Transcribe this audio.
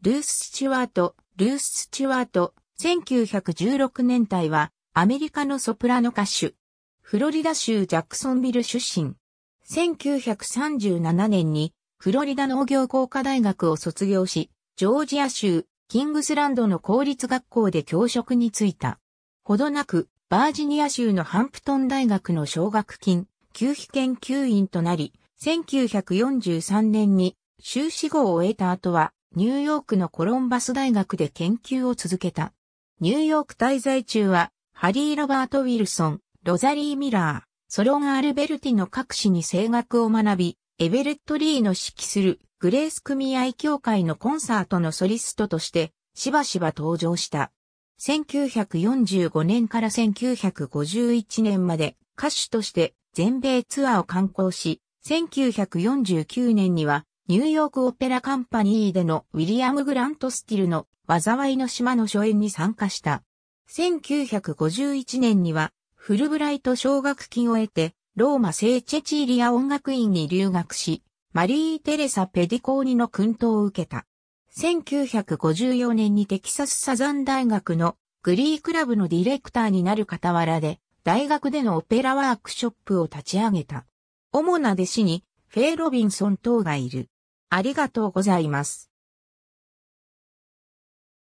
ルース・スチュワート、ルース・スチュワート、1916年代は、アメリカのソプラノ歌手。フロリダ州ジャクソンビル出身。1937年に、フロリダ農業工科大学を卒業し、ジョージア州、キングスランドの公立学校で教職に就いた。ほどなく、バージニア州のハンプトン大学の奨学金、給費研究員となり、1943年に修士号を得た後は、ニューヨークのコロンバス大学で研究を続けた。ニューヨーク滞在中は、ハリー・ロバート・ウィルソン、ロザリー・ミラー、ソロン・アルベルティの各紙に声楽を学び、エベレット・リーの指揮するグレース組合協会のコンサートのソリストとして、しばしば登場した。1945年から1951年まで歌手として全米ツアーを観光し、1949年にはニューヨークオペラカンパニーでのウィリアム・グラント・スティルの災いの島の初演に参加した。1951年にはフルブライト奨学金を得てローマ聖チェチーリア音楽院に留学し、マリー・テレサ・ペディコーニの訓導を受けた。1954年にテキサスサザン大学のグリークラブのディレクターになる傍らで、大学でのオペラワークショップを立ち上げた。主な弟子にフェイ・ロビンソン等がいる。ありがとうございます。